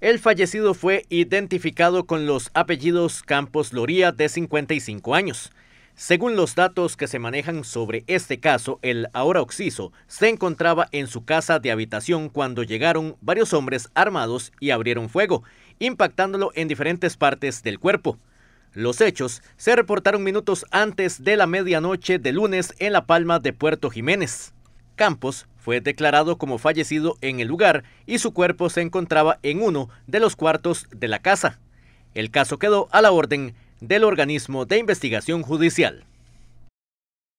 El fallecido fue identificado con los apellidos Campos Loría de 55 años. Según los datos que se manejan sobre este caso, el ahora occiso se encontraba en su casa de habitación cuando llegaron varios hombres armados y abrieron fuego, impactándolo en diferentes partes del cuerpo. Los hechos se reportaron minutos antes de la medianoche de lunes en la Palma de Puerto Jiménez. Campos fue declarado como fallecido en el lugar y su cuerpo se encontraba en uno de los cuartos de la casa. El caso quedó a la orden del organismo de investigación judicial.